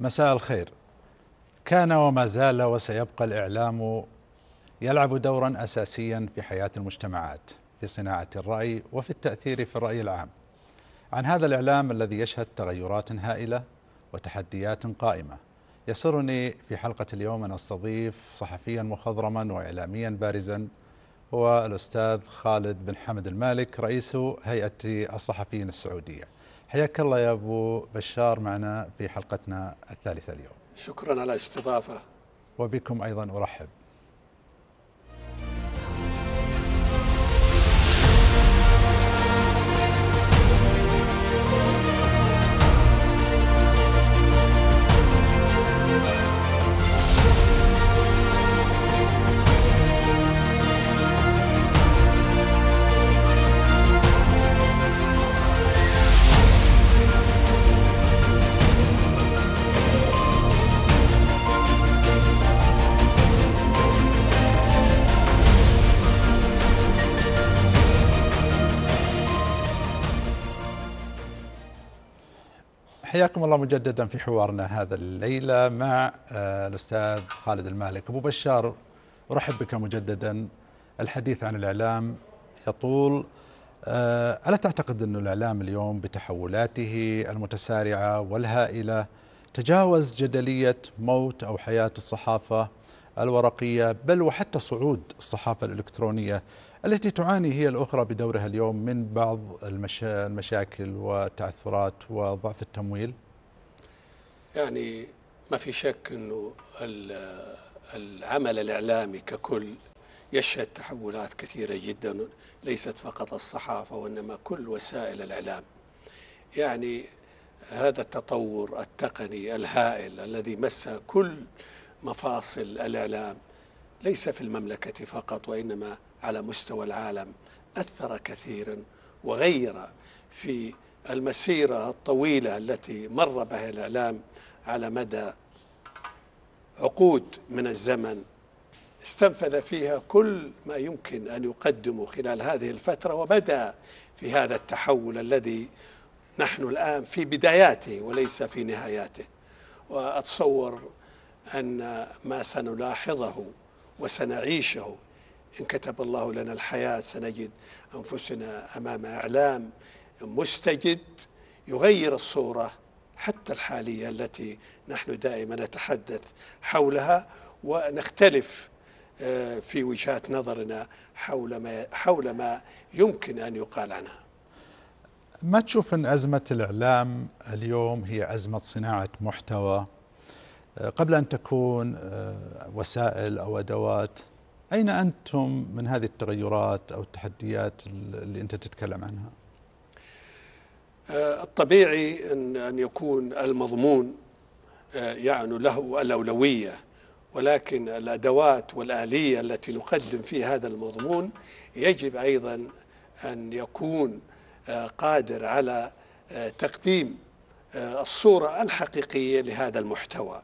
مساء الخير كان وما زال وسيبقى الاعلام يلعب دورا اساسيا في حياه المجتمعات في صناعه الراي وفي التاثير في الراي العام عن هذا الاعلام الذي يشهد تغيرات هائله وتحديات قائمه يسرني في حلقه اليوم ان استضيف صحفيا مخضرما واعلاميا بارزا هو الاستاذ خالد بن حمد المالك رئيس هيئه الصحفيين السعوديه حياك الله يا ابو بشار معنا في حلقتنا الثالثه اليوم شكرا على الاستضافه وبكم ايضا ارحب حياكم الله مجددا في حوارنا هذا الليلة مع آه، الأستاذ خالد المالك أبو بشار أرحب بك مجددا الحديث عن الإعلام يطول آه، ألا تعتقد أن الإعلام اليوم بتحولاته المتسارعة والهائلة تجاوز جدلية موت أو حياة الصحافة الورقية بل وحتى صعود الصحافة الإلكترونية التي تعاني هي الأخرى بدورها اليوم من بعض المشا... المشاكل والتعثرات وضعف التمويل يعني ما في شك أنه العمل الإعلامي ككل يشهد تحولات كثيرة جدا ليست فقط الصحافة وإنما كل وسائل الإعلام يعني هذا التطور التقني الهائل الذي مس كل مفاصل الإعلام ليس في المملكة فقط وإنما على مستوى العالم أثر كثيرا وغير في المسيرة الطويلة التي مر بها الإعلام على مدى عقود من الزمن استنفذ فيها كل ما يمكن أن يقدمه خلال هذه الفترة وبدأ في هذا التحول الذي نحن الآن في بداياته وليس في نهاياته وأتصور أن ما سنلاحظه وسنعيشه إن كتب الله لنا الحياة سنجد أنفسنا أمام إعلام مستجد يغير الصورة حتى الحالية التي نحن دائما نتحدث حولها ونختلف آه، في وجهات نظرنا حول ما حول ما يمكن ان يقال عنها. ما تشوف ان ازمه الاعلام اليوم هي ازمه صناعه محتوى آه، قبل ان تكون آه، وسائل او ادوات أين أنتم من هذه التغيرات أو التحديات اللي أنت تتكلم عنها؟ آه، الطبيعي أن, أن يكون المضمون آه، يعني له الأولوية ولكن الأدوات والآلية التي نقدم في هذا المضمون يجب أيضا أن يكون آه، قادر على تقديم الصورة الحقيقية لهذا المحتوى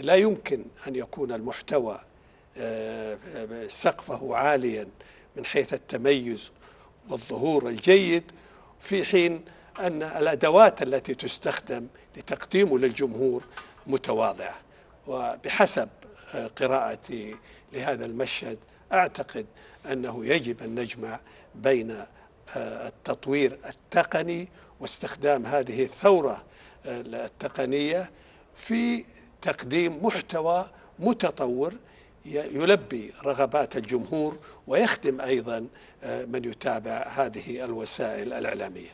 لا يمكن أن يكون المحتوى آه، سقفه عاليا من حيث التميز والظهور الجيد في حين أن الأدوات التي تستخدم لتقديمه للجمهور متواضعة وبحسب آه، قراءتي لهذا المشهد أعتقد أنه يجب أن نجمع بين آه، التطوير التقني واستخدام هذه الثورة التقنية في تقديم محتوى متطور يلبي رغبات الجمهور ويخدم ايضا آه، من يتابع هذه الوسائل الاعلاميه.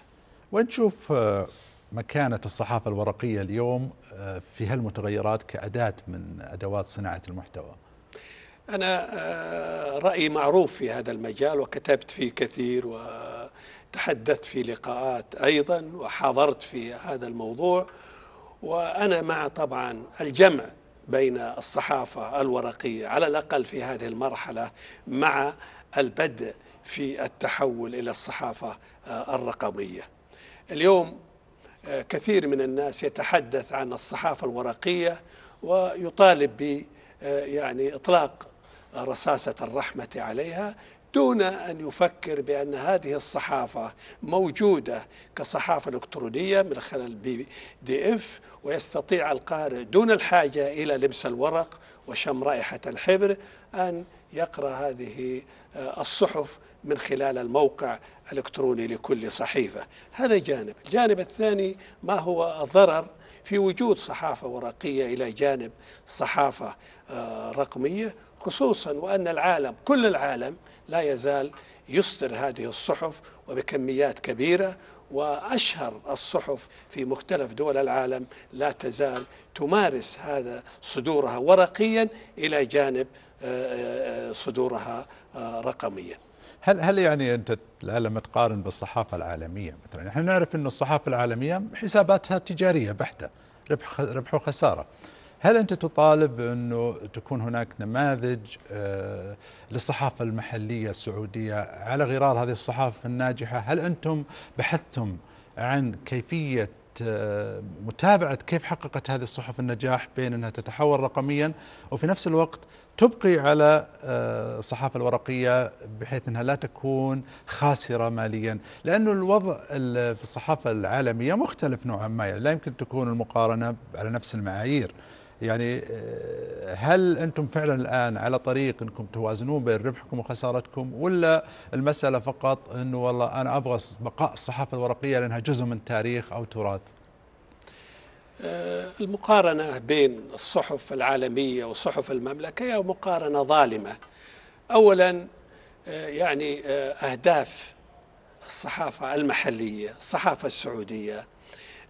ونشوف آه، مكانة الصحافة الورقية اليوم آه، في هالمتغيرات كأداة من أدوات صناعة المحتوى أنا رأيي معروف في هذا المجال وكتبت فيه كثير وتحدثت في لقاءات أيضا وحاضرت في هذا الموضوع وأنا مع طبعا الجمع بين الصحافة الورقية على الأقل في هذه المرحلة مع البدء في التحول إلى الصحافة آه، الرقمية اليوم آه، كثير من الناس يتحدث عن الصحافة الورقية ويطالب ب آه، يعني إطلاق رصاصة الرحمة عليها دون أن يفكر بأن هذه الصحافة موجودة كصحافة إلكترونية من خلال بي دي إف ويستطيع القارئ دون الحاجة إلى لمس الورق وشم رائحة الحبر أن يقرأ هذه آه، الصحف من خلال الموقع الإلكتروني لكل صحيفة هذا جانب الجانب الثاني ما هو الضرر في وجود صحافة ورقية إلى جانب صحافة آه، رقمية خصوصا وأن العالم كل العالم لا يزال يصدر هذه الصحف وبكميات كبيرة وأشهر الصحف في مختلف دول العالم لا تزال تمارس هذا صدورها ورقيا إلى جانب آه، آه، آه، صدورها رقميا هل هل يعني انت لما تقارن بالصحافه العالميه مثلا احنا نعرف انه الصحافه العالميه حساباتها تجاريه بحته ربح ربح وخساره هل انت تطالب انه تكون هناك نماذج آه، للصحافه المحليه السعوديه على غرار هذه الصحافه الناجحه هل انتم بحثتم عن كيفيه آه، متابعة كيف حققت هذه الصحف النجاح بين أنها تتحول رقميا وفي نفس الوقت تبقي على آه، الصحافة الورقية بحيث أنها لا تكون خاسرة ماليا لانه الوضع في الصحافة العالمية مختلف نوعا ما يعني لا يمكن تكون المقارنة على نفس المعايير يعني آه، هل انتم فعلا الان على طريق انكم توازنون بين ربحكم وخسارتكم ولا المساله فقط انه والله انا ابغى بقاء الصحافه الورقيه لانها جزء من تاريخ او تراث؟ آه، المقارنه بين الصحف العالميه وصحف المملكه هي مقارنه ظالمه. اولا آه، يعني اهداف الصحافه المحليه، الصحافه السعوديه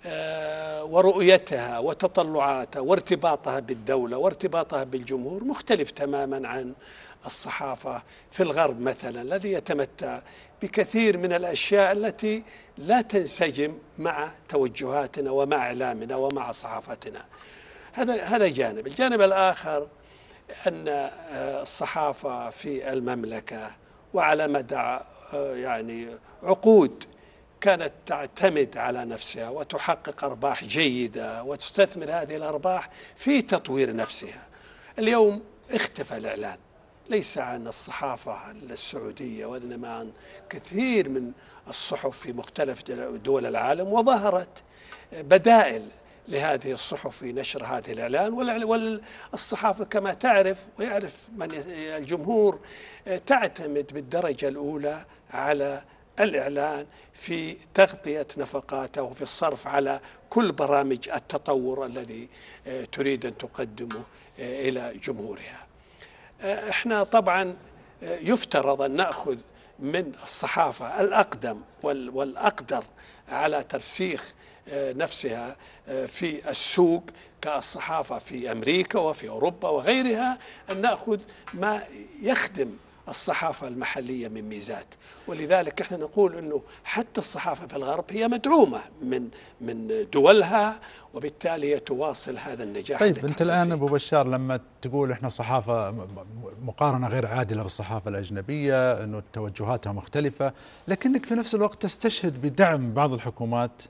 آه، ورؤيتها وتطلعاتها وارتباطها بالدولة وارتباطها بالجمهور مختلف تماما عن الصحافة في الغرب مثلا الذي يتمتع بكثير من الأشياء التي لا تنسجم مع توجهاتنا ومع إعلامنا ومع صحافتنا هذا هذا جانب الجانب الآخر أن آه، الصحافة في المملكة وعلى مدى آه، يعني عقود كانت تعتمد على نفسها وتحقق أرباح جيدة وتستثمر هذه الأرباح في تطوير نفسها اليوم اختفى الإعلان ليس عن الصحافة السعودية وإنما عن كثير من الصحف في مختلف دول العالم وظهرت بدائل لهذه الصحف في نشر هذه الإعلان والصحافة كما تعرف ويعرف من الجمهور تعتمد بالدرجة الأولى على الإعلان في تغطية نفقاته في الصرف على كل برامج التطور الذي آه، تريد أن تقدمه آه، إلى جمهورها آه، احنا طبعا يفترض أن نأخذ من الصحافة الأقدم والأقدر على ترسيخ نفسها في السوق كالصحافة في أمريكا وفي أوروبا وغيرها أن نأخذ ما يخدم الصحافة المحلية من ميزات ولذلك احنا نقول انه حتى الصحافة في الغرب هي مدعومة من من دولها وبالتالي هي تواصل هذا النجاح طيب انت الان ابو بشار لما تقول احنا صحافة مقارنة غير عادلة بالصحافة الأجنبية انه توجهاتها مختلفة لكنك في نفس الوقت تستشهد بدعم بعض الحكومات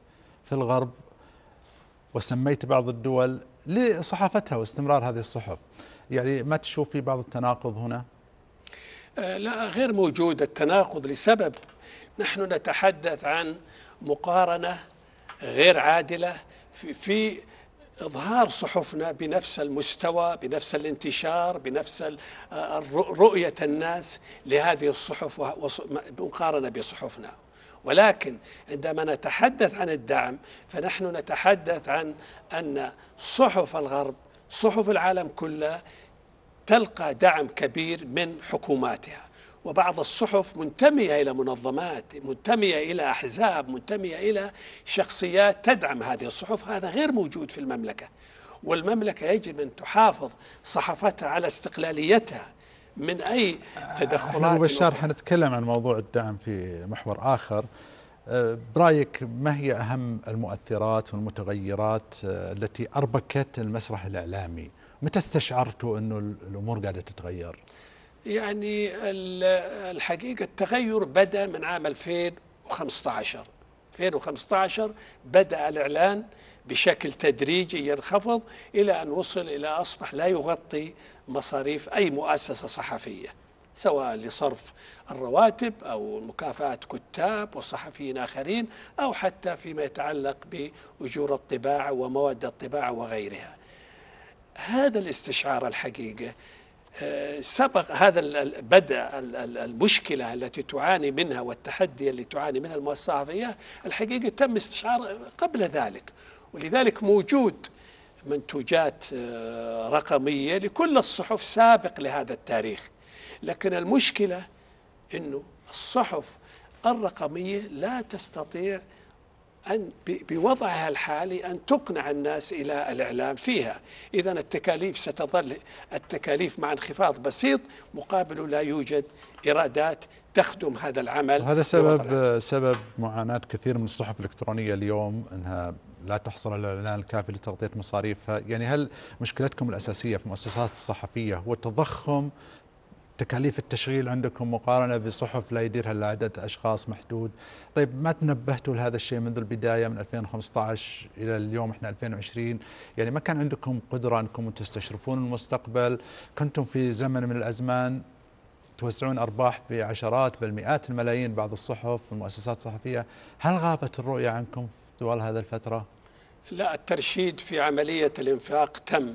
في الغرب وسميت بعض الدول لصحافتها واستمرار هذه الصحف يعني ما تشوف في بعض التناقض هنا؟ آه، لا غير موجود التناقض لسبب نحن نتحدث عن مقارنة غير عادلة في, في إظهار صحفنا بنفس المستوى بنفس الانتشار بنفس آه، رؤية الناس لهذه الصحف مقارنة بصحفنا ولكن عندما نتحدث عن الدعم فنحن نتحدث عن أن صحف الغرب صحف العالم كله تلقى دعم كبير من حكوماتها وبعض الصحف منتمية إلى منظمات منتمية إلى أحزاب منتمية إلى شخصيات تدعم هذه الصحف هذا غير موجود في المملكة والمملكة يجب أن تحافظ صحفتها على استقلاليتها من أي آه، تدخلات بشار حنتكلم عن موضوع الدعم في محور آخر آه، برأيك ما هي أهم المؤثرات والمتغيرات آه، التي أربكت المسرح الإعلامي متى استشعرتوا أنه الأمور قاعدة تتغير؟ يعني الحقيقة التغير بدأ من عام 2015 2015 بدأ الإعلان بشكل تدريجي ينخفض إلى أن وصل إلى أصبح لا يغطي مصاريف أي مؤسسة صحفية سواء لصرف الرواتب أو مكافأة كتاب وصحفيين آخرين أو حتى فيما يتعلق بأجور الطباعة ومواد الطباعة وغيرها هذا الاستشعار الحقيقه آه، سبق هذا بدا المشكلة التي تعاني منها والتحدي اللي تعاني منها المؤسسة الصحفية الحقيقة تم استشعار قبل ذلك ولذلك موجود منتوجات آه، رقمية لكل الصحف سابق لهذا التاريخ لكن المشكلة أنه الصحف الرقمية لا تستطيع أن بوضعها الحالي أن تقنع الناس إلى الإعلام فيها إذا التكاليف ستظل التكاليف مع انخفاض بسيط مقابل لا يوجد إيرادات تخدم هذا العمل هذا سبب سبب معاناة كثير من الصحف الإلكترونية اليوم أنها لا تحصل على الإعلان الكافي لتغطية مصاريفها يعني هل مشكلتكم الأساسية في المؤسسات الصحفية هو التضخم تكاليف التشغيل عندكم مقارنة بصحف لا يديرها إلا عدد أشخاص محدود طيب ما تنبهتوا لهذا الشيء منذ البداية من 2015 إلى اليوم إحنا 2020 يعني ما كان عندكم قدرة أنكم تستشرفون المستقبل كنتم في زمن من الأزمان توزعون أرباح بعشرات بل مئات الملايين بعض الصحف والمؤسسات الصحفية هل غابت الرؤية عنكم طوال هذه الفترة؟ لا الترشيد في عملية الإنفاق تم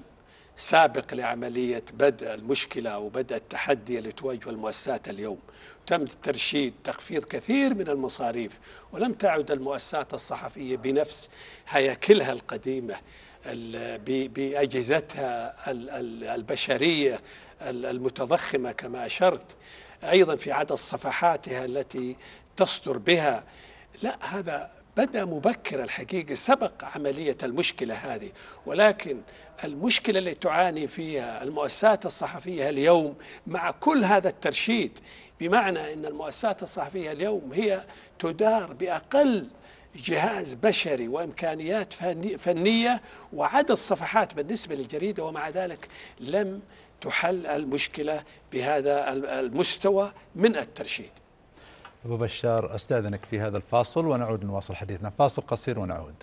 سابق لعملية بدء المشكلة وبدء التحدي اللي تواجه المؤسسات اليوم تم ترشيد تخفيض كثير من المصاريف ولم تعد المؤسسات الصحفية بنفس هياكلها القديمة بأجهزتها البشرية المتضخمة كما أشرت أيضا في عدد صفحاتها التي تصدر بها لا هذا بدا مبكر الحقيقه سبق عمليه المشكله هذه ولكن المشكله اللي تعاني فيها المؤسسات الصحفيه اليوم مع كل هذا الترشيد بمعنى ان المؤسسات الصحفيه اليوم هي تدار باقل جهاز بشري وامكانيات فنيه وعدد صفحات بالنسبه للجريده ومع ذلك لم تحل المشكله بهذا المستوى من الترشيد أبو بشار أستأذنك في هذا الفاصل ونعود نواصل حديثنا فاصل قصير ونعود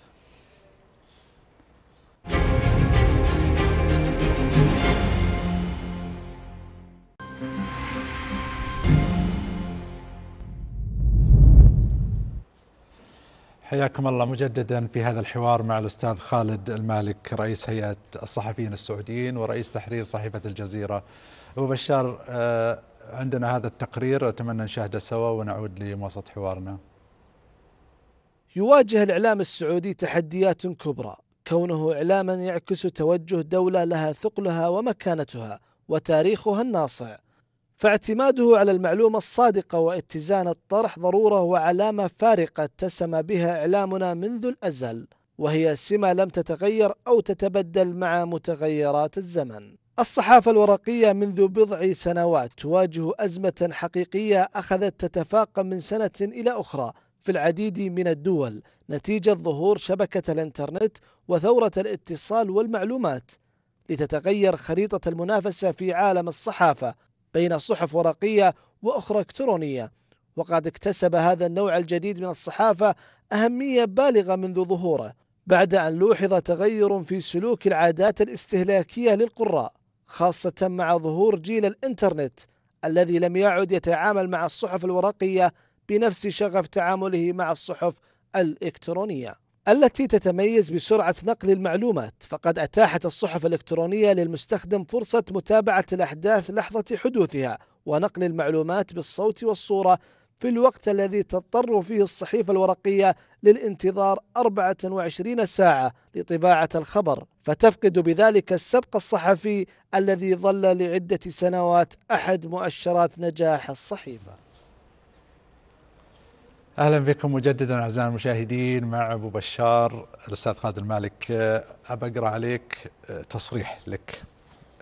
حياكم الله مجددا في هذا الحوار مع الاستاذ خالد المالك رئيس هيئه الصحفيين السعوديين ورئيس تحرير صحيفه الجزيره. ابو بشار آه، عندنا هذا التقرير أتمنى نشاهده سوا ونعود لمواصله حوارنا يواجه الإعلام السعودي تحديات كبرى كونه إعلاما يعكس توجه دولة لها ثقلها ومكانتها وتاريخها الناصع فاعتماده على المعلومة الصادقة واتزان الطرح ضرورة وعلامة فارقة اتسم بها إعلامنا منذ الأزل وهي سمة لم تتغير أو تتبدل مع متغيرات الزمن الصحافة الورقية منذ بضع سنوات تواجه أزمة حقيقية أخذت تتفاقم من سنة إلى أخرى في العديد من الدول نتيجة ظهور شبكة الإنترنت وثورة الاتصال والمعلومات لتتغير خريطة المنافسة في عالم الصحافة بين صحف ورقية وأخرى إلكترونية وقد اكتسب هذا النوع الجديد من الصحافة أهمية بالغة منذ ظهوره بعد أن لوحظ تغير في سلوك العادات الاستهلاكية للقراء خاصة مع ظهور جيل الإنترنت الذي لم يعد يتعامل مع الصحف الورقية بنفس شغف تعامله مع الصحف الإلكترونية التي تتميز بسرعة نقل المعلومات فقد أتاحت الصحف الإلكترونية للمستخدم فرصة متابعة الأحداث لحظة حدوثها ونقل المعلومات بالصوت والصورة في الوقت الذي تضطر فيه الصحيفة الورقية للانتظار 24 ساعة لطباعة الخبر فتفقد بذلك السبق الصحفي الذي ظل لعدة سنوات أحد مؤشرات نجاح الصحيفة اهلا بكم مجددا اعزائي المشاهدين مع ابو بشار الاستاذ خالد المالك أه، ابى اقرا عليك أه، تصريح لك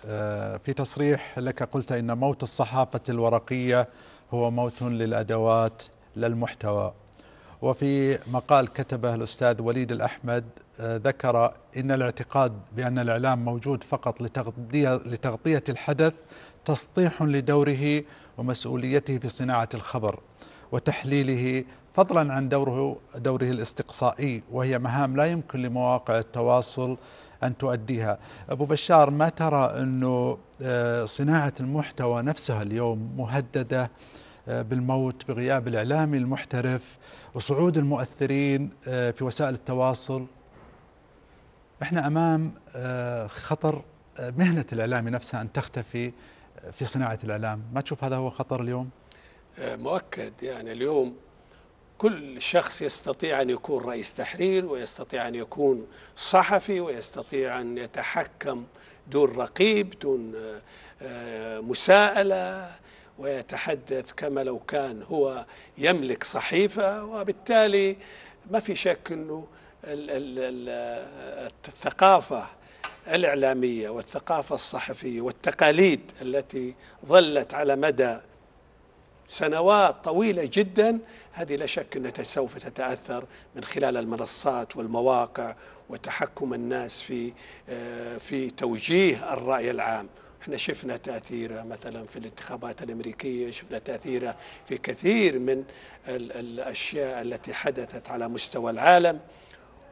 أه، في تصريح لك قلت ان موت الصحافه الورقيه هو موت للأدوات للمحتوى وفي مقال كتبه الأستاذ وليد الأحمد آه، ذكر إن الاعتقاد بأن الإعلام موجود فقط لتغطية, لتغطية الحدث تسطيح لدوره ومسؤوليته في صناعة الخبر وتحليله فضلا عن دوره دوره الاستقصائي وهي مهام لا يمكن لمواقع التواصل أن تؤديها أبو بشار ما ترى أنه آه، صناعة المحتوى نفسها اليوم مهددة آه، بالموت بغياب الإعلامي المحترف وصعود المؤثرين آه، في وسائل التواصل احنا أمام خطر مهنة الإعلام نفسها أن تختفي في صناعة الإعلام ما تشوف هذا هو خطر اليوم؟ مؤكد يعني اليوم كل شخص يستطيع أن يكون رئيس تحرير ويستطيع أن يكون صحفي ويستطيع أن يتحكم دون رقيب دون آه، مساءلة ويتحدث كما لو كان هو يملك صحيفة وبالتالي ما في شك أنه الثقافة الإعلامية والثقافة الصحفية والتقاليد التي ظلت على مدى سنوات طويلة جدا هذه لا شك أنها سوف تتأثر من خلال المنصات والمواقع وتحكم الناس في آه، في توجيه الرأي العام احنا شفنا تأثيره مثلا في الانتخابات الأمريكية شفنا تأثيره في كثير من الأشياء التي حدثت على مستوى العالم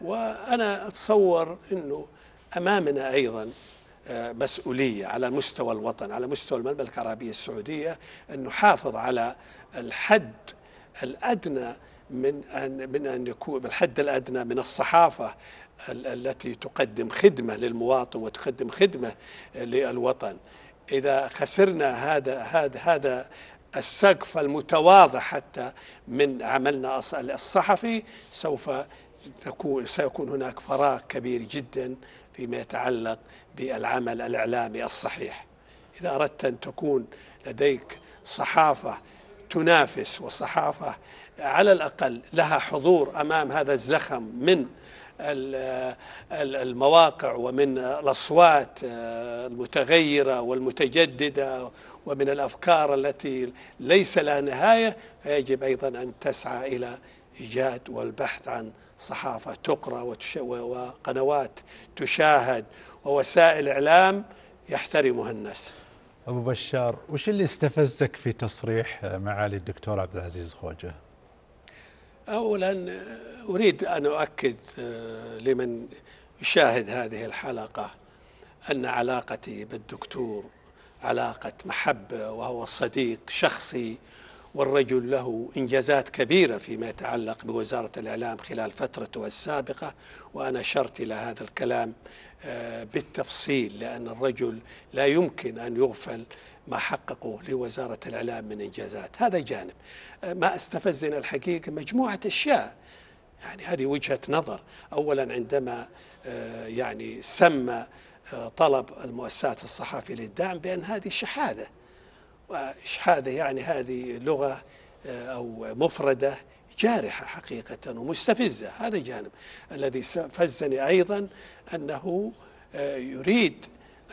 وأنا أتصور أنه أمامنا أيضا مسؤولية على مستوى الوطن على مستوى المملكة العربية السعودية أن نحافظ على الحد الأدنى من أن من أن يكون الحد الأدنى من الصحافة التي تقدم خدمة للمواطن وتقدم خدمة للوطن إذا خسرنا هذا هذا هذا السقف المتواضع حتى من عملنا الصحفي سوف تكون سيكون هناك فراغ كبير جدا فيما يتعلق بالعمل الإعلامي الصحيح إذا أردت أن تكون لديك صحافة تنافس وصحافة على الأقل لها حضور أمام هذا الزخم من المواقع ومن الأصوات المتغيرة والمتجددة ومن الأفكار التي ليس لها نهاية فيجب أيضا أن تسعى إلى إيجاد والبحث عن صحافة تقرأ وقنوات تشاهد ووسائل إعلام يحترمها الناس أبو بشار وش اللي استفزك في تصريح معالي الدكتور عبد العزيز خوجه؟ أولا أريد أن أؤكد آه، لمن يشاهد هذه الحلقة أن علاقتي بالدكتور علاقة محبة وهو صديق شخصي والرجل له إنجازات كبيرة فيما يتعلق بوزارة الإعلام خلال فترته السابقة وأنا أشرت إلى هذا الكلام آه، بالتفصيل لأن الرجل لا يمكن أن يغفل ما حققه لوزارة الإعلام من إنجازات هذا جانب آه، ما استفزنا الحقيقة مجموعة أشياء يعني هذه وجهة نظر أولا عندما آه، يعني سمى طلب المؤسسات الصحفية للدعم بأن هذه شحاذة وإشحاده يعني هذه لغة آه، أو مفردة جارحة حقيقة ومستفزة هذا جانب الذي فزني أيضا أنه آه، يريد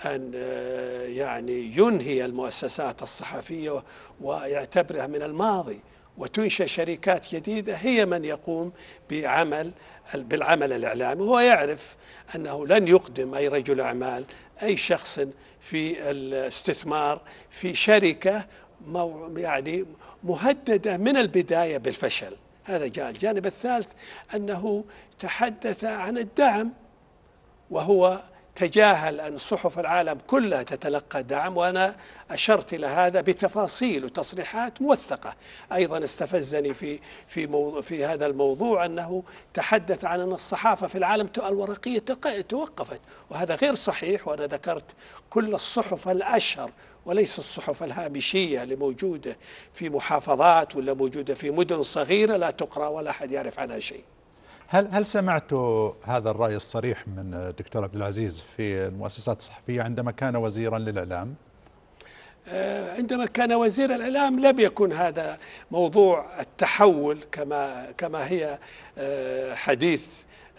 أن آه، يعني ينهي المؤسسات الصحفية ويعتبرها من الماضي وتنشأ شركات جديدة هي من يقوم بعمل بالعمل الإعلامي هو يعرف أنه لن يقدم أي رجل أعمال أي شخص في الاستثمار في شركة يعني مهددة من البداية بالفشل هذا جاء الجانب الثالث أنه تحدث عن الدعم وهو تجاهل أن صحف العالم كلها تتلقى دعم وأنا أشرت إلى هذا بتفاصيل وتصريحات موثقة أيضا استفزني في في موضوع في هذا الموضوع أنه تحدث عن أن الصحافة في العالم الورقية توقفت وهذا غير صحيح وأنا ذكرت كل الصحف الأشهر وليس الصحف الهامشية اللي موجودة في محافظات ولا موجودة في مدن صغيرة لا تقرأ ولا أحد يعرف عنها شيء هل هل سمعت هذا الرأي الصريح من الدكتور عبد العزيز في المؤسسات الصحفية عندما كان وزيرا للإعلام؟ آه، عندما كان وزير الاعلام لم يكن هذا موضوع التحول كما كما هي آه، حديث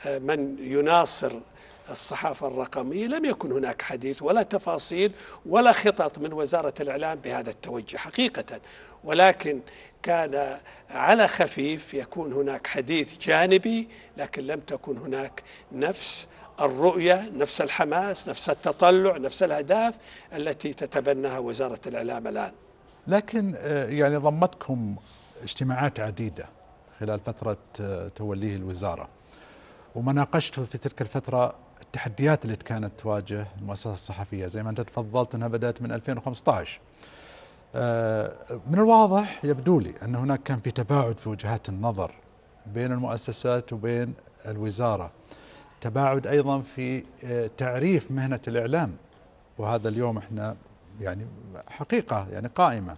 آه، من يناصر الصحافه الرقميه لم يكن هناك حديث ولا تفاصيل ولا خطط من وزاره الاعلام بهذا التوجه حقيقه ولكن كان على خفيف يكون هناك حديث جانبي لكن لم تكن هناك نفس الرؤية نفس الحماس نفس التطلع نفس الأهداف التي تتبناها وزارة الإعلام الآن لكن آه، يعني ضمتكم اجتماعات عديدة خلال فترة آه، توليه الوزارة ومناقشت في تلك الفترة التحديات التي كانت تواجه المؤسسة الصحفية زي ما أنت تفضلت أنها بدأت من 2015 من الواضح يبدو لي أن هناك كان في تباعد في وجهات النظر بين المؤسسات وبين الوزارة تباعد أيضا في آه، تعريف مهنة الإعلام وهذا اليوم احنا يعني حقيقة يعني قائمة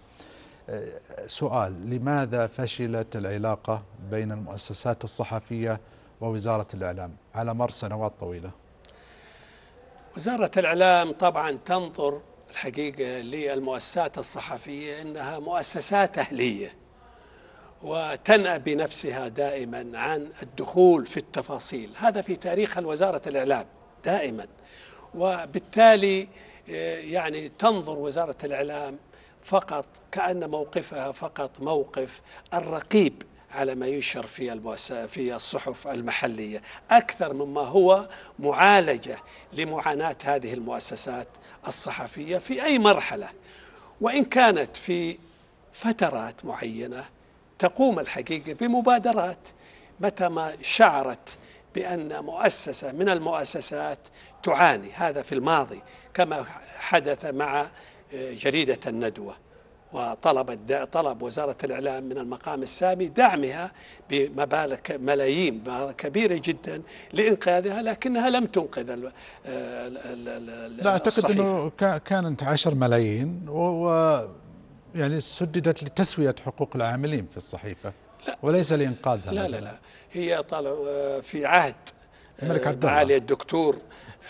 آه، سؤال لماذا فشلت العلاقة بين المؤسسات الصحفية ووزارة الإعلام على مر سنوات طويلة وزارة الإعلام طبعا تنظر الحقيقة للمؤسسات الصحفية أنها مؤسسات أهلية وتنأى بنفسها دائما عن الدخول في التفاصيل هذا في تاريخ وزارة الإعلام دائما وبالتالي آه، يعني تنظر وزارة الإعلام فقط كأن موقفها فقط موقف الرقيب على ما ينشر في في الصحف المحلية أكثر مما هو معالجة لمعاناة هذه المؤسسات الصحفية في أي مرحلة وإن كانت في فترات معينة تقوم الحقيقة بمبادرات متى ما شعرت بأن مؤسسة من المؤسسات تعاني هذا في الماضي كما حدث مع آه، جريدة الندوة وطلب طلب وزارة الإعلام من المقام السامي دعمها بمبالغ ملايين كبيرة جدا لإنقاذها لكنها لم تنقذ الـ الـ الـ لا أعتقد أنه كانت 10 ملايين و يعني سددت لتسوية حقوق العاملين في الصحيفة لا وليس لإنقاذها لا لا لا هي طالع في عهد الملك آه، عبد معالي الدكتور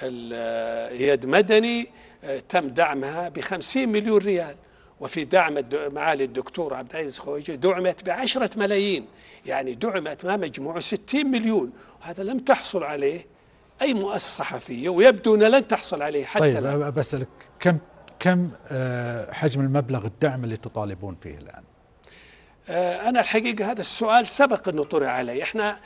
اياد آه، مدني آه، تم دعمها ب 50 مليون ريال وفي دعم معالي الدكتور عبد العزيز خويجي دعمت بعشرة ملايين يعني دعمت ما مجموع 60 مليون وهذا لم تحصل عليه أي مؤسسة صحفية ويبدو أنها لن تحصل عليه حتى طيب الآن بسألك كم كم آه، حجم المبلغ الدعم اللي تطالبون فيه الآن؟ آه، أنا الحقيقة هذا السؤال سبق أنه طرح علي إحنا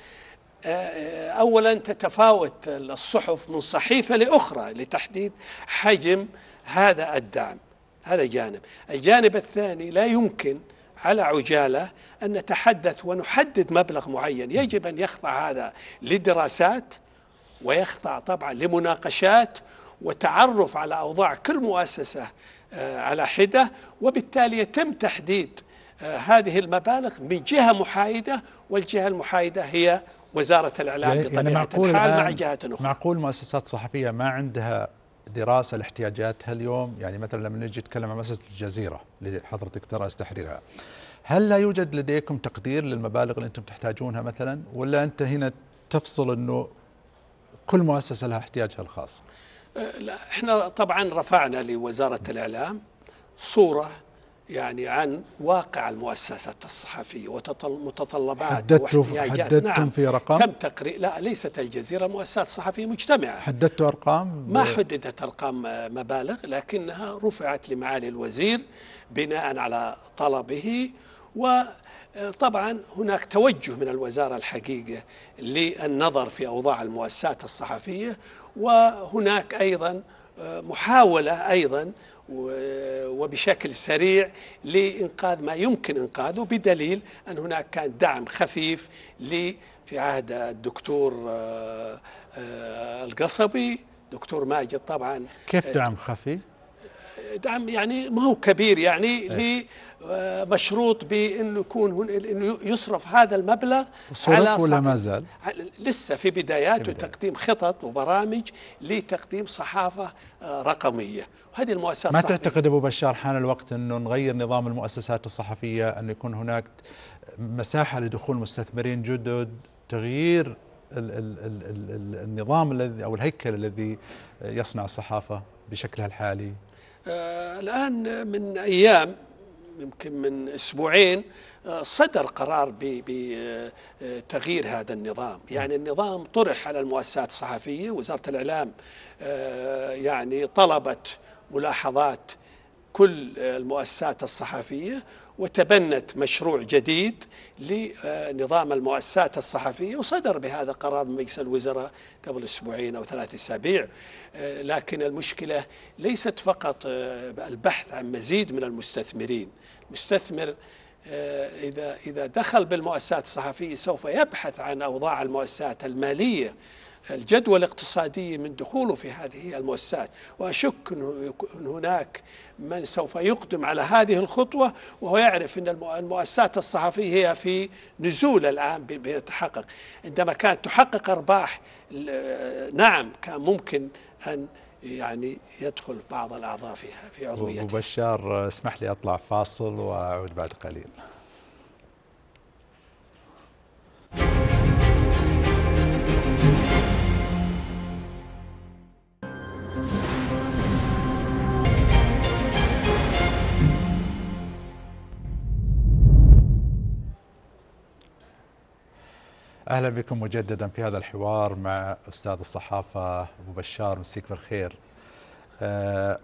آه، أولا تتفاوت الصحف من صحيفة لأخرى لتحديد حجم هذا الدعم هذا جانب الجانب الثاني لا يمكن على عجالة أن نتحدث ونحدد مبلغ معين يجب أن يخضع هذا لدراسات ويخضع طبعا لمناقشات وتعرف على أوضاع كل مؤسسة آه، على حدة وبالتالي يتم تحديد آه، هذه المبالغ من جهة محايدة والجهة المحايدة هي وزارة الإعلام يعني بطبيعة الحال مع جهة أخرى معقول مؤسسات صحفية ما عندها دراسه لاحتياجاتها اليوم يعني مثلا لما نجي نتكلم عن مساله الجزيره اللي حضرتك تراس تحريرها هل لا يوجد لديكم تقدير للمبالغ اللي انتم تحتاجونها مثلا ولا انت هنا تفصل انه كل مؤسسه لها احتياجها الخاص أه، لا احنا طبعا رفعنا لوزاره الاعلام صوره يعني عن واقع المؤسسات الصحفية ومتطلبات حددتم حددتم نعم في رقم كم تقري لا ليست الجزيرة مؤسسات صحفية مجتمعة حددتوا أرقام ما حددت أرقام مبالغ لكنها رفعت لمعالي الوزير بناء على طلبه و طبعا هناك توجه من الوزارة الحقيقة للنظر في أوضاع المؤسسات الصحفية وهناك أيضا آه، محاولة أيضا وبشكل سريع لإنقاذ ما يمكن إنقاذه بدليل أن هناك كان دعم خفيف في عهد الدكتور آه، آه، القصبي دكتور ماجد طبعا كيف دعم خفيف؟ دعم يعني ما هو كبير يعني إيه. مشروط بانه يكون انه يصرف هذا المبلغ على ولا ما زال؟ لسه في بداياته تقديم خطط وبرامج لتقديم صحافه آه، رقميه وهذه المؤسسات ما تعتقد ابو بشار حان الوقت انه نغير نظام المؤسسات الصحفيه انه يكون هناك مساحه لدخول مستثمرين جدد تغيير النظام الذي او الهيكل الذي يصنع الصحافه بشكلها الحالي آه الان من ايام يمكن من اسبوعين آه، صدر قرار بتغيير آه، هذا النظام يعني النظام طرح على المؤسسات الصحفية وزارة الإعلام آه، يعني طلبت ملاحظات كل المؤسسات الصحفية وتبنت مشروع جديد لنظام المؤسسات الصحفية وصدر بهذا قرار من مجلس الوزراء قبل أسبوعين أو ثلاثة أسابيع لكن المشكلة ليست فقط البحث عن مزيد من المستثمرين مستثمر آه، إذا إذا دخل بالمؤسسات الصحفية سوف يبحث عن أوضاع المؤسسات المالية الجدوى الاقتصادية من دخوله في هذه المؤسسات وأشك أن هناك من سوف يقدم على هذه الخطوة وهو يعرف أن المؤسسات الصحفية هي في نزول الآن بيتحقق عندما كانت تحقق أرباح نعم كان ممكن أن يعني يدخل بعض الأعضاء فيها في عضويتها وبشار اسمح لي أطلع فاصل وأعود بعد قليل اهلا بكم مجددا في هذا الحوار مع استاذ الصحافه ابو بشار مسيك بالخير. أه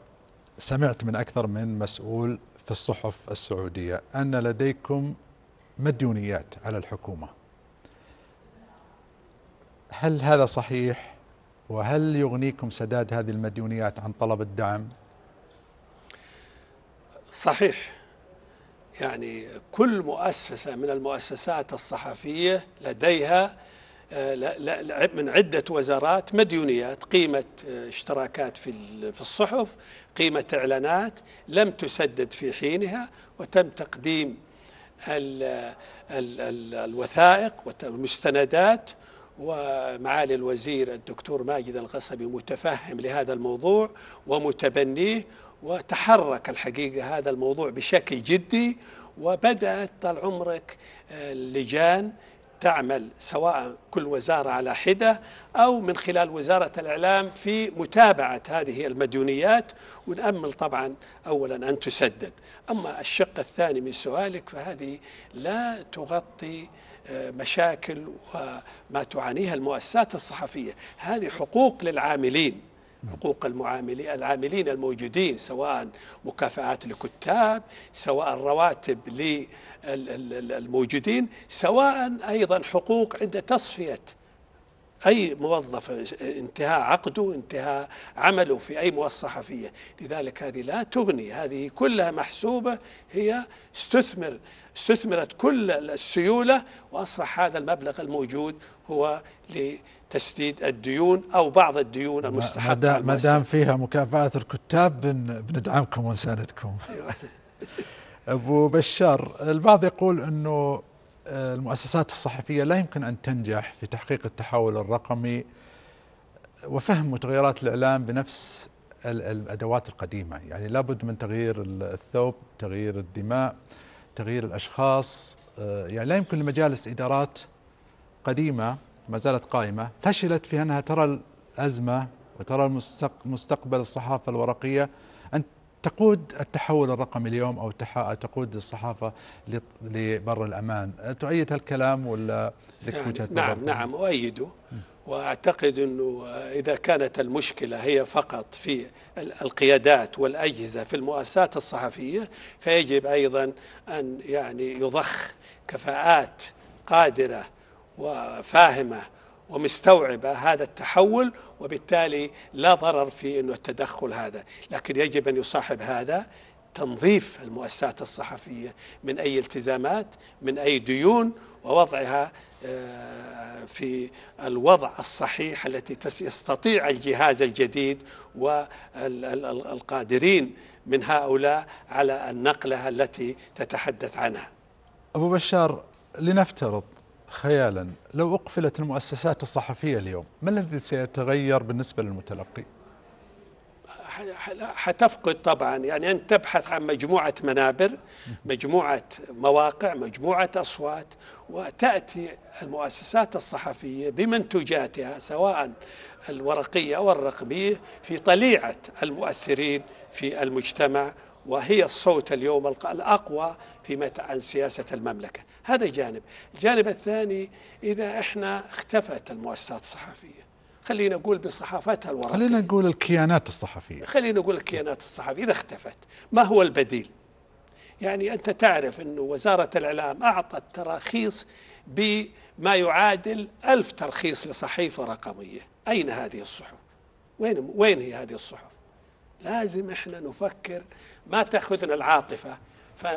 سمعت من اكثر من مسؤول في الصحف السعوديه ان لديكم مديونيات على الحكومه. هل هذا صحيح؟ وهل يغنيكم سداد هذه المديونيات عن طلب الدعم؟ صحيح يعني كل مؤسسة من المؤسسات الصحفية لديها آه، من عدة وزارات مديونيات قيمة آه، اشتراكات في الصحف قيمة إعلانات لم تسدد في حينها وتم تقديم ال ال الوثائق والمستندات ومعالي الوزير الدكتور ماجد القصبي متفهم لهذا الموضوع ومتبنيه وتحرك الحقيقة هذا الموضوع بشكل جدي وبدأت طال عمرك آه، اللجان تعمل سواء كل وزارة على حدة أو من خلال وزارة الإعلام في متابعة هذه المديونيات ونأمل طبعا أولا أن تسدد أما الشق الثاني من سؤالك فهذه لا تغطي آه، مشاكل وما تعانيها المؤسسات الصحفية هذه حقوق للعاملين حقوق العاملين الموجودين سواء مكافآت لكتاب سواء رواتب للموجودين سواء أيضا حقوق عند تصفية أي موظف انتهاء عقده انتهاء عمله في أي مؤسسة صحفية لذلك هذه لا تغني هذه كلها محسوبة هي استثمر استثمرت كل السيولة وأصبح هذا المبلغ الموجود هو تسديد الديون او بعض الديون المستحقه ما دام فيها مكافآت الكتاب بن بندعمكم ونساندكم. ابو بشار البعض يقول انه آه، المؤسسات الصحفيه لا يمكن ان تنجح في تحقيق التحول الرقمي وفهم متغيرات الاعلام بنفس الادوات القديمه، يعني لابد من تغيير الثوب، تغيير الدماء، تغيير الاشخاص، آه، يعني لا يمكن لمجالس ادارات قديمه ما زالت قائمة فشلت في أنها ترى الأزمة وترى مستقبل الصحافة الورقية أن تقود التحول الرقمي اليوم أو تقود الصحافة لبر الأمان تؤيد هالكلام ولا لك نعم، وجهة نعم نعم أؤيده وأعتقد أنه إذا كانت المشكلة هي فقط في القيادات والأجهزة في المؤسسات الصحفية فيجب أيضا أن يعني يضخ كفاءات قادرة وفاهمه ومستوعبه هذا التحول وبالتالي لا ضرر في انه التدخل هذا، لكن يجب ان يصاحب هذا تنظيف المؤسسات الصحفيه من اي التزامات، من اي ديون ووضعها آه، في الوضع الصحيح التي يستطيع الجهاز الجديد والقادرين من هؤلاء على النقله التي تتحدث عنها. ابو بشار لنفترض خيالا لو أقفلت المؤسسات الصحفية اليوم ما الذي سيتغير بالنسبة للمتلقي؟ حتفقد طبعا يعني أنت تبحث عن مجموعة منابر مجموعة مواقع مجموعة أصوات وتأتي المؤسسات الصحفية بمنتوجاتها سواء الورقية أو الرقمية في طليعة المؤثرين في المجتمع وهي الصوت اليوم الأقوى فيما عن سياسة المملكة هذا جانب الجانب الثاني إذا إحنا اختفت المؤسسات الصحفية خلينا نقول بصحافتها الورقية خلينا نقول الكيانات الصحفية خلينا نقول الكيانات الصحفية إذا اختفت ما هو البديل يعني أنت تعرف أن وزارة الإعلام أعطت تراخيص بما يعادل ألف ترخيص لصحيفة رقمية أين هذه الصحف وين, وين هي هذه الصحف لازم احنا نفكر ما تأخذنا العاطفة ف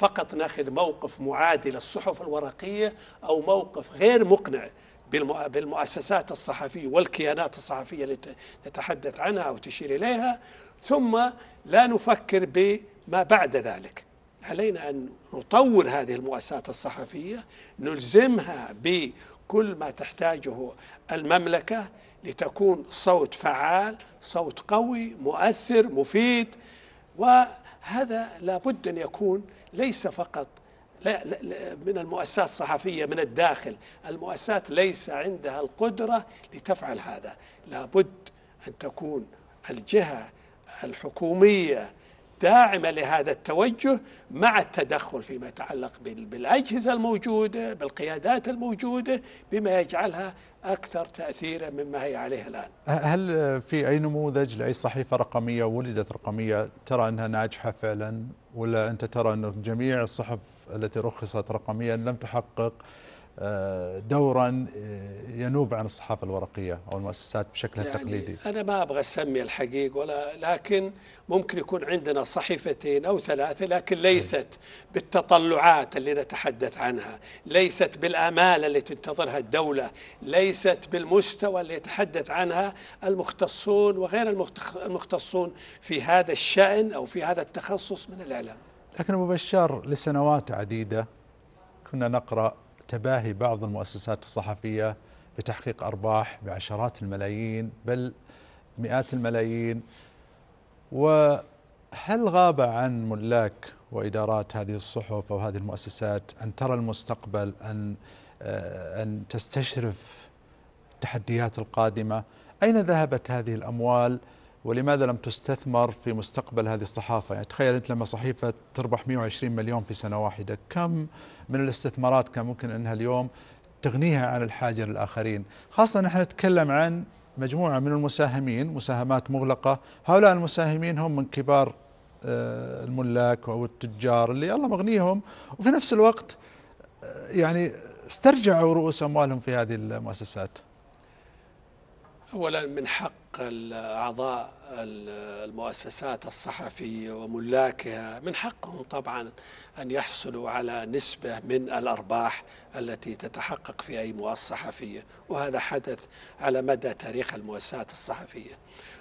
فقط ناخذ موقف معادي للصحف الورقية أو موقف غير مقنع بالمؤسسات الصحفية والكيانات الصحفية التي نتحدث عنها أو تشير إليها ثم لا نفكر بما بعد ذلك علينا أن نطور هذه المؤسسات الصحفية نلزمها بكل ما تحتاجه المملكة لتكون صوت فعال صوت قوي مؤثر مفيد وهذا لابد أن يكون ليس فقط لا لا من المؤسسات الصحفية من الداخل المؤسسات ليس عندها القدرة لتفعل هذا لابد أن تكون الجهة الحكومية داعمة لهذا التوجه مع التدخل فيما يتعلق بالأجهزة الموجودة بالقيادات الموجودة بما يجعلها أكثر تأثيرا مما هي عليه الآن هل في أي نموذج لأي صحيفة رقمية ولدت رقمية ترى أنها ناجحة فعلا ولا أنت ترى أن جميع الصحف التي رخصت رقميا لم تحقق آه، دورا آه، ينوب عن الصحافه الورقيه او المؤسسات بشكلها يعني التقليدي؟ انا ما ابغى اسمي الحقيقه ولا لكن ممكن يكون عندنا صحيفتين او ثلاثه لكن ليست بالتطلعات اللي نتحدث عنها، ليست بالامال اللي تنتظرها الدوله، ليست بالمستوى اللي يتحدث عنها المختصون وغير المختصون في هذا الشان او في هذا التخصص من الاعلام. لكن ابو بشار لسنوات عديده كنا نقرا تباهي بعض المؤسسات الصحفيه بتحقيق ارباح بعشرات الملايين بل مئات الملايين وهل غاب عن ملاك وادارات هذه الصحف او هذه المؤسسات ان ترى المستقبل ان آه، ان تستشرف التحديات القادمه اين ذهبت هذه الاموال ولماذا لم تستثمر في مستقبل هذه الصحافة يعني تخيل أنت لما صحيفة تربح 120 مليون في سنة واحدة كم من الاستثمارات كان ممكن أنها اليوم تغنيها عن الحاجة للآخرين خاصة نحن نتكلم عن مجموعة من المساهمين مساهمات مغلقة هؤلاء المساهمين هم من كبار آه، الملاك أو التجار اللي الله مغنيهم وفي نفس الوقت آه، يعني استرجعوا رؤوس أموالهم في هذه المؤسسات أولا من حق الأعضاء المؤسسات الصحفية وملاكها من حقهم طبعا أن يحصلوا على نسبة من الأرباح التي تتحقق في أي مؤسسة صحفية وهذا حدث على مدى تاريخ المؤسسات الصحفية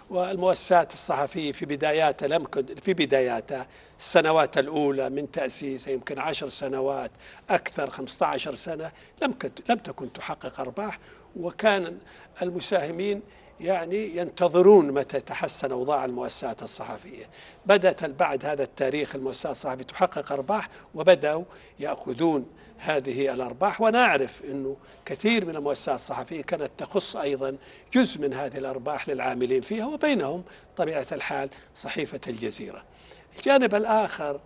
والمؤسسات الصحفية في بداياتها لم في بداياتها السنوات الأولى من تأسيسها يمكن عشر سنوات أكثر 15 سنة لم لم تكن تحقق أرباح وكان المساهمين يعني ينتظرون متى تحسن اوضاع المؤسسات الصحفيه. بدات بعد هذا التاريخ المؤسسات الصحفيه تحقق ارباح وبداوا ياخذون هذه الارباح وانا اعرف انه كثير من المؤسسات الصحفيه كانت تخص ايضا جزء من هذه الارباح للعاملين فيها وبينهم طبيعه الحال صحيفه الجزيره. الجانب الاخر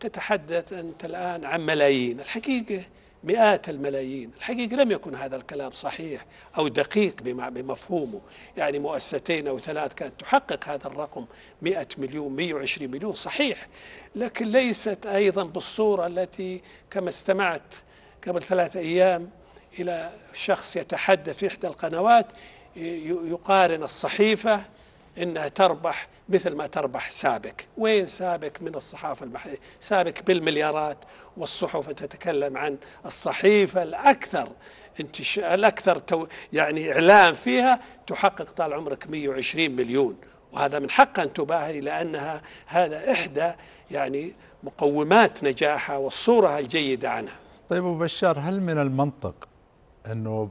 تتحدث انت الان عن ملايين، الحقيقه مئات الملايين الحقيقة لم يكن هذا الكلام صحيح أو دقيق بمفهومه يعني مؤسستين أو ثلاث كانت تحقق هذا الرقم 100 مليون 120 مليون صحيح لكن ليست أيضا بالصورة التي كما استمعت قبل ثلاثة أيام إلى شخص يتحدث في إحدى القنوات يقارن الصحيفة إنها تربح مثل ما تربح سابك وين سابك من الصحافة المحلية سابك بالمليارات والصحف تتكلم عن الصحيفة الأكثر انتش... الأكثر تو... يعني إعلام فيها تحقق طال عمرك 120 مليون وهذا من حق أن تباهي لأنها هذا إحدى يعني مقومات نجاحها والصورة الجيدة عنها طيب أبو بشار هل من المنطق أنه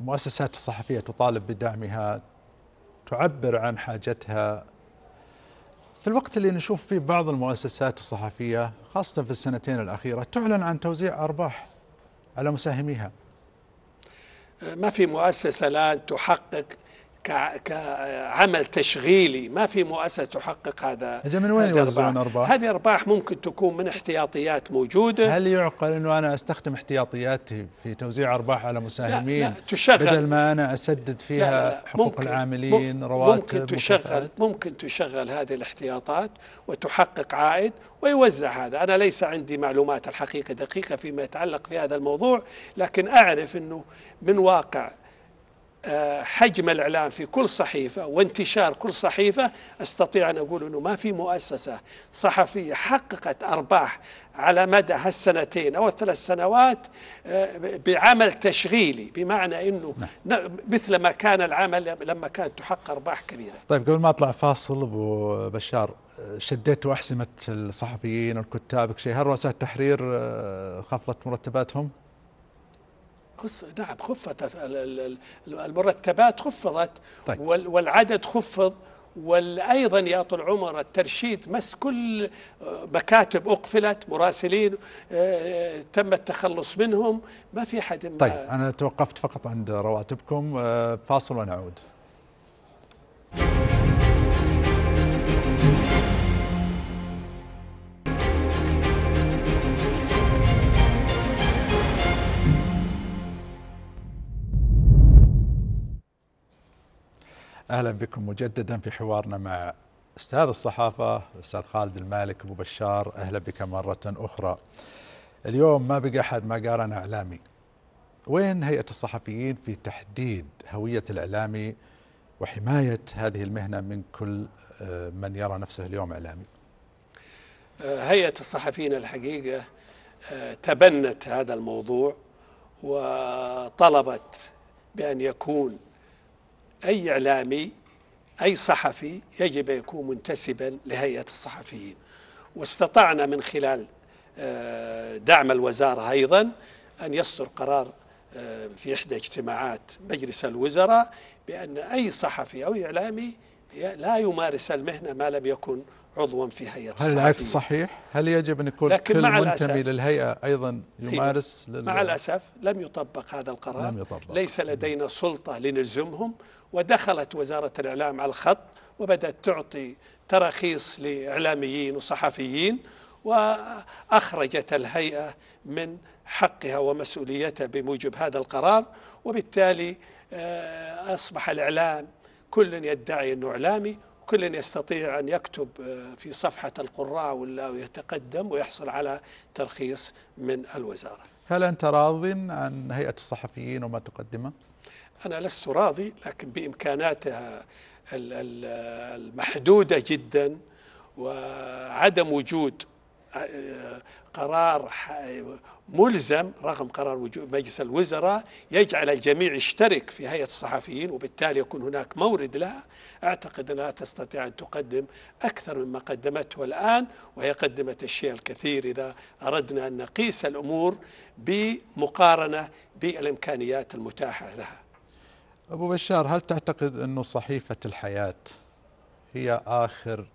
مؤسسات الصحفية تطالب بدعمها تعبر عن حاجتها في الوقت اللي نشوف فيه بعض المؤسسات الصحفية خاصة في السنتين الأخيرة تعلن عن توزيع أرباح على مساهميها ما في مؤسسة الآن تحقق كعمل تشغيلي ما في مؤسسه تحقق هذا إذا من وين يوزعون ارباح؟ هذه ارباح ممكن تكون من احتياطيات موجوده هل يعقل انه انا استخدم احتياطياتي في توزيع ارباح على مساهمين لا لا تشغل بدل ما انا اسدد فيها لا لا لا حقوق ممكن العاملين رواتب ممكن تشغل ممكن تشغل هذه الاحتياطات وتحقق عائد ويوزع هذا انا ليس عندي معلومات الحقيقه دقيقه فيما يتعلق في هذا الموضوع لكن اعرف انه من واقع حجم الإعلام في كل صحيفة وانتشار كل صحيفة أستطيع أن أقول أنه ما في مؤسسة صحفية حققت أرباح على مدى هالسنتين أو الثلاث سنوات آه، بعمل تشغيلي بمعنى أنه نعم. مثل ما كان العمل لما كانت تحقق أرباح كبيرة طيب قبل ما أطلع فاصل أبو بشار آه، شديتوا أحسمة الصحفيين والكتاب شيء هل رؤساء التحرير آه، خفضت مرتباتهم؟ قص نعم خفضت المرتبات خفضت طيب. والعدد خفض وايضا يا طول العمر الترشيد مس كل آه، مكاتب اقفلت مراسلين آه، آه، تم التخلص منهم ما في حد ما طيب انا توقفت فقط عند رواتبكم فاصل ونعود اهلا بكم مجددا في حوارنا مع استاذ الصحافه الاستاذ خالد المالك ابو بشار اهلا بك مره اخرى. اليوم ما بقى احد ما قارن اعلامي. وين هيئه الصحفيين في تحديد هويه الاعلامي وحمايه هذه المهنه من كل آه، من يرى نفسه اليوم اعلامي؟ هيئه الصحفيين الحقيقه آه، تبنت هذا الموضوع وطلبت بان يكون أي إعلامي أي صحفي يجب أن يكون منتسبا لهيئة الصحفيين واستطعنا من خلال آه، دعم الوزارة أيضا أن يصدر قرار آه، في إحدى اجتماعات مجلس الوزراء بأن أي صحفي أو إعلامي لا يمارس المهنة ما لم يكن عضوا في هيئة هل العكس صحيح؟ هل يجب أن يكون كل منتمي للهيئة أيضا إيه، يمارس لل... مع الأسف لم يطبق هذا القرار لم يطبق. ليس لدينا سلطة لنلزمهم ودخلت وزارة الإعلام على الخط وبدأت تعطي تراخيص لإعلاميين وصحفيين وأخرجت الهيئة من حقها ومسؤوليتها بموجب هذا القرار وبالتالي آه، أصبح الإعلام كل يدعي أنه إعلامي كل يستطيع أن يكتب آه، في صفحة القراء ولا ويتقدم ويحصل على ترخيص من الوزارة هل أنت راض عن هيئة الصحفيين وما تقدمه؟ أنا لست راضي لكن بإمكاناتها المحدودة جدا وعدم وجود آه، قرار ملزم رغم قرار وجود مجلس الوزراء يجعل الجميع يشترك في هيئة الصحفيين وبالتالي يكون هناك مورد لها أعتقد أنها تستطيع أن تقدم أكثر مما قدمته الآن وهي قدمت الشيء الكثير إذا أردنا أن نقيس الأمور بمقارنة بالإمكانيات المتاحة لها أبو بشار هل تعتقد أن صحيفة الحياة هي آخر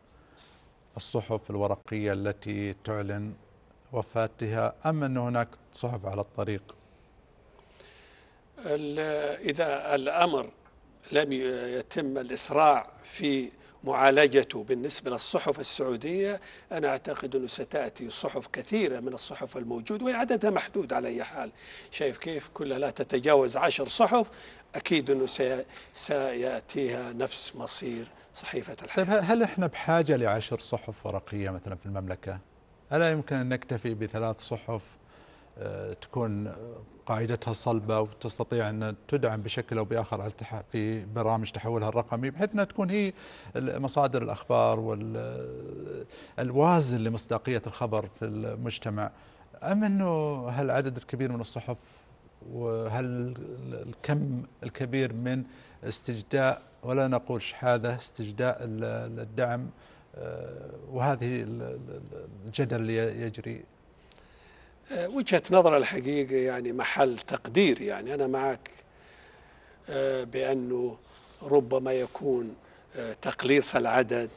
الصحف الورقية التي تعلن وفاتها أم أن هناك صحف على الطريق إذا الأمر لم يتم الإسراع في معالجته بالنسبة للصحف السعودية أنا أعتقد أنه ستأتي صحف كثيرة من الصحف الموجودة وعددها محدود على أي حال شايف كيف كلها لا تتجاوز عشر صحف أكيد أنه سيأتيها نفس مصير صحيفة الحياة طيب هل إحنا بحاجة لعشر صحف ورقية مثلا في المملكة؟ ألا يمكن أن نكتفي بثلاث صحف آه، تكون قاعدتها صلبة وتستطيع أن تدعم بشكل أو بآخر في برامج تحولها الرقمي بحيث أنها تكون هي مصادر الأخبار والوازن لمصداقية الخبر في المجتمع أم أنه هالعدد الكبير من الصحف وهل الكم الكبير من استجداء ولا نقول شحاذة استجداء الدعم آه، وهذه الجدل اللي يجري آه، وجهة نظر الحقيقة يعني محل تقدير يعني أنا معك آه، بأنه ربما يكون تقليص العدد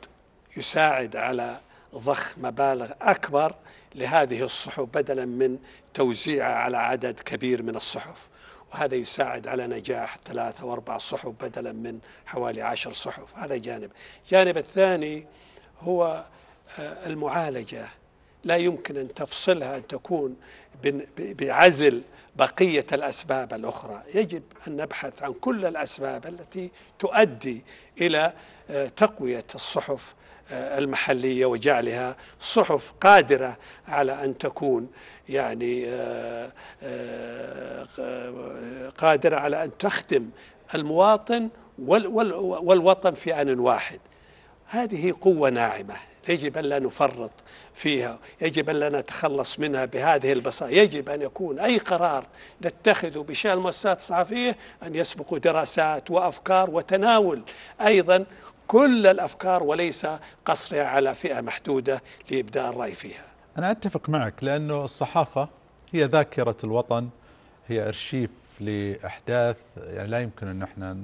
يساعد على ضخ مبالغ أكبر لهذه الصحف بدلا من توزيعه على عدد كبير من الصحف وهذا يساعد على نجاح ثلاثة وأربع صحف بدلا من حوالي عشر صحف هذا جانب الجانب الثاني هو آه، المعالجة لا يمكن أن تفصلها أن تكون بعزل بقية الأسباب الأخرى يجب أن نبحث عن كل الأسباب التي تؤدي إلى آه، تقوية الصحف المحليه وجعلها صحف قادره على ان تكون يعني آه، آه، قادره على ان تخدم المواطن والوطن في ان واحد هذه قوه ناعمه يجب أن لا نفرط فيها يجب أن لا نتخلص منها بهذه البساطة يجب أن يكون أي قرار نتخذه بشأن المؤسسات الصحفية أن يسبق دراسات وأفكار وتناول أيضا كل الافكار وليس قصرها على فئه محدوده لابداء الراي فيها. انا اتفق معك لانه الصحافه هي ذاكره الوطن هي ارشيف لاحداث يعني لا يمكن ان احنا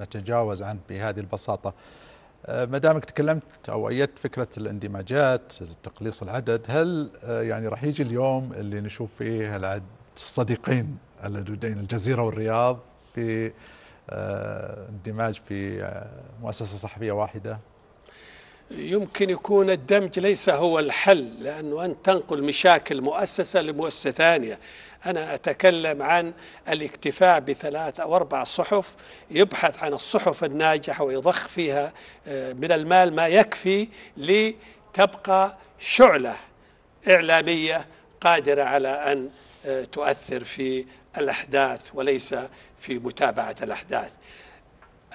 نتجاوز عنه بهذه البساطه. آه، ما دامك تكلمت او ايدت فكره الاندماجات تقليص العدد، هل آه، يعني راح يجي اليوم اللي نشوف فيه العد الصديقين اللدودين الجزيره والرياض في آه، اندماج في آه، مؤسسة صحفية واحدة يمكن يكون الدمج ليس هو الحل لأنه أن تنقل مشاكل مؤسسة لمؤسسة ثانية أنا أتكلم عن الاكتفاء بثلاث أو أربع صحف يبحث عن الصحف الناجحة ويضخ فيها آه، من المال ما يكفي لتبقى شعلة إعلامية قادرة على أن تؤثر في الأحداث وليس في متابعة الأحداث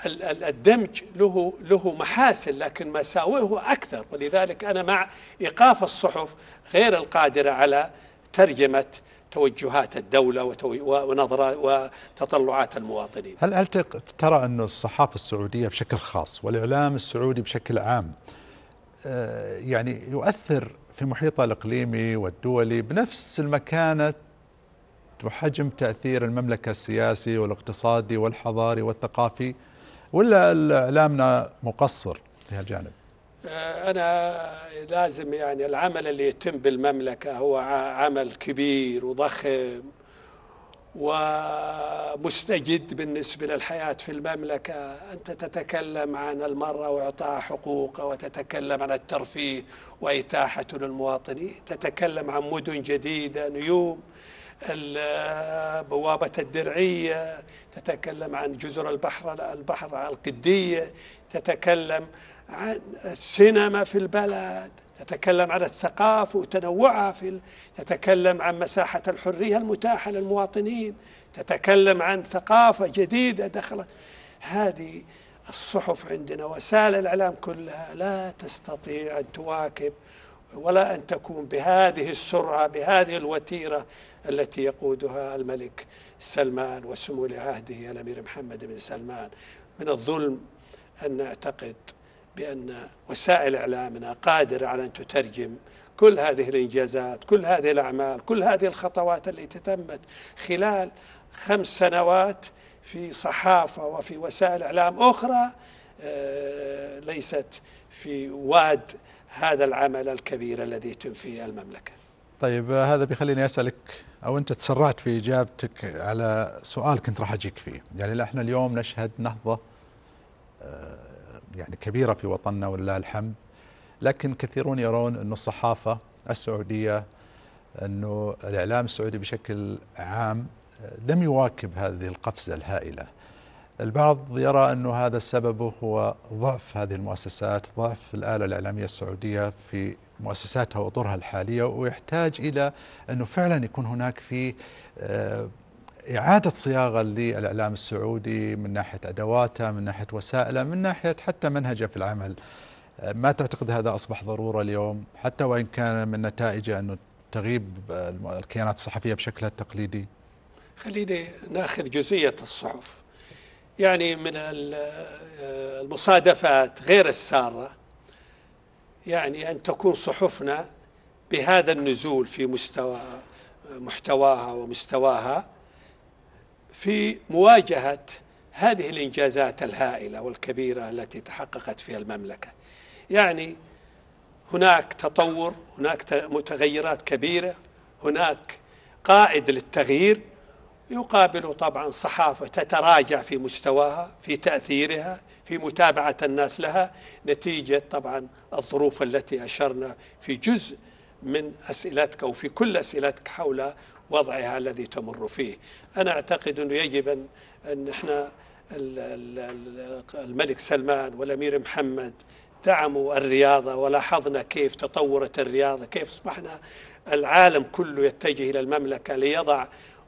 الدمج له له محاسن لكن مساوئه اكثر ولذلك انا مع ايقاف الصحف غير القادره على ترجمه توجهات الدوله ونظرة وتطلعات المواطنين. هل هل ترى أن الصحافه السعوديه بشكل خاص والاعلام السعودي بشكل عام آه، يعني يؤثر في محيطه الاقليمي والدولي بنفس المكانه وحجم تأثير المملكة السياسي والاقتصادي والحضاري والثقافي ولا إعلامنا مقصر في هالجانب آه، أنا لازم يعني العمل اللي يتم بالمملكة هو عمل كبير وضخم ومستجد بالنسبة للحياة في المملكة أنت تتكلم عن المرأة وإعطاء حقوقها وتتكلم عن الترفيه وإتاحته للمواطنين تتكلم عن مدن جديدة نيوم بوابة الدرعية تتكلم عن جزر البحر البحر القدية تتكلم عن السينما في البلد تتكلم عن الثقافة وتنوعها في تتكلم عن مساحة الحرية المتاحة للمواطنين تتكلم عن ثقافة جديدة دخلت هذه الصحف عندنا وسائل الإعلام كلها لا تستطيع أن تواكب ولا أن تكون بهذه السرعة بهذه الوتيرة التي يقودها الملك سلمان وسمو لعهده الامير محمد بن سلمان من الظلم ان نعتقد بان وسائل اعلامنا قادره على ان تترجم كل هذه الانجازات، كل هذه الاعمال، كل هذه الخطوات التي تمت خلال خمس سنوات في صحافه وفي وسائل اعلام اخرى آه، ليست في واد هذا العمل الكبير الذي يتم فيه المملكه. طيب آه، هذا بيخليني اسالك او انت تسرعت في اجابتك على سؤال كنت راح اجيك فيه، يعني احنا اليوم نشهد نهضه آه، يعني كبيره في وطننا ولله الحمد، لكن كثيرون يرون انه الصحافه السعوديه انه الاعلام السعودي بشكل عام آه، لم يواكب هذه القفزه الهائله. البعض يرى انه هذا السبب هو ضعف هذه المؤسسات، ضعف الاله الاعلاميه السعوديه في مؤسساتها ودورها الحالية ويحتاج إلى أنه فعلا يكون هناك في آه، إعادة صياغة للإعلام السعودي من ناحية أدواته من ناحية وسائله من ناحية حتى منهجه في العمل آه، ما تعتقد هذا أصبح ضرورة اليوم حتى وإن كان من نتائجه أنه تغيب آه، الكيانات الصحفية بشكلها التقليدي خليني ناخذ جزئية الصحف يعني من المصادفات غير السارة يعني أن تكون صحفنا بهذا النزول في مستوى محتواها ومستواها في مواجهة هذه الإنجازات الهائلة والكبيرة التي تحققت فيها المملكة يعني هناك تطور هناك متغيرات كبيرة هناك قائد للتغيير يقابل طبعا صحافة تتراجع في مستواها في تأثيرها في متابعة الناس لها نتيجة طبعا الظروف التي أشرنا في جزء من أسئلتك أو في كل أسئلتك حول وضعها الذي تمر فيه أنا أعتقد أنه يجب أن احنا الملك سلمان والأمير محمد دعموا الرياضة ولاحظنا كيف تطورت الرياضة كيف أصبحنا العالم كله يتجه إلى المملكة ليضع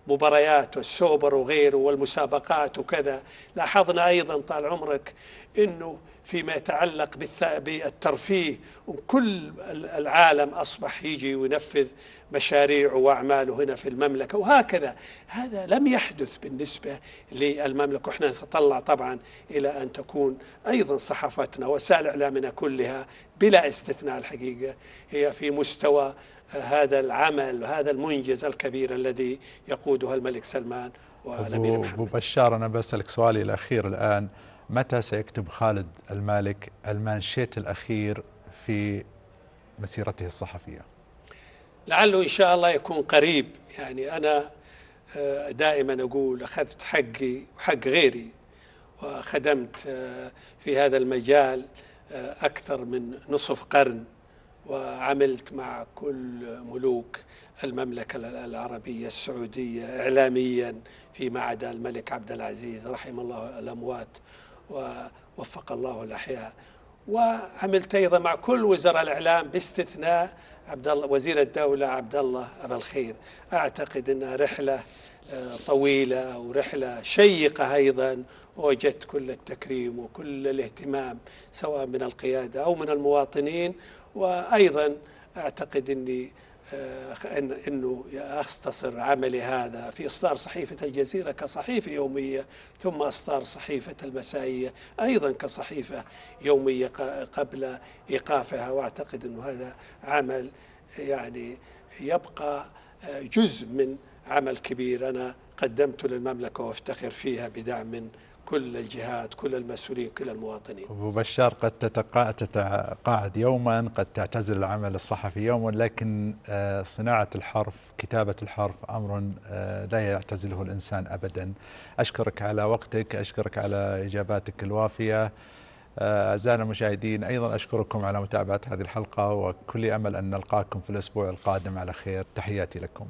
مباريات والسوبر وغيره والمسابقات وكذا لاحظنا أيضا طال عمرك أنه فيما يتعلق بالترفيه وكل العالم أصبح يجي وينفذ مشاريعه وأعماله هنا في المملكة وهكذا هذا لم يحدث بالنسبة للمملكة وإحنا نتطلع طبعا إلى أن تكون أيضا صحفتنا وسائل إعلامنا كلها بلا استثناء الحقيقة هي في مستوى هذا العمل وهذا المنجز الكبير الذي يقودها الملك سلمان والأمير محمد أبو بشار أنا بسألك سؤالي الأخير الآن متى سيكتب خالد المالك المانشيت الأخير في مسيرته الصحفية لعله إن شاء الله يكون قريب يعني أنا آه، دائما أقول أخذت حقي وحق غيري وخدمت آه، في هذا المجال آه، أكثر من نصف قرن وعملت مع كل ملوك المملكة العربية السعودية إعلاميا فيما عدا الملك عبد العزيز رحم الله الأموات ووفق الله الأحياء وعملت أيضا مع كل وزراء الإعلام باستثناء عبد الله وزير الدولة عبد الله أبا الخير أعتقد أنها رحلة آه، طويلة ورحلة شيقة أيضا وجدت كل التكريم وكل الاهتمام سواء من القيادة أو من المواطنين وأيضا أعتقد أني آه، إن أنه أختصر عملي هذا في إصدار صحيفة الجزيرة كصحيفة يومية ثم إصدار صحيفة المسائية أيضا كصحيفة يومية قبل إيقافها وأعتقد أنه هذا عمل يعني يبقى آه، جزء من عمل كبير أنا قدمته للمملكة وافتخر فيها بدعم من كل الجهات كل المسؤولين كل المواطنين أبو بشار قد تتقاعد يوما قد تعتزل العمل الصحفي يوما لكن آه، صناعة الحرف كتابة الحرف أمر آه، لا يعتزله الإنسان أبدا أشكرك على وقتك أشكرك على إجاباتك الوافية آه، أعزائنا المشاهدين أيضا أشكركم على متابعة هذه الحلقة وكل أمل أن نلقاكم في الأسبوع القادم على خير تحياتي لكم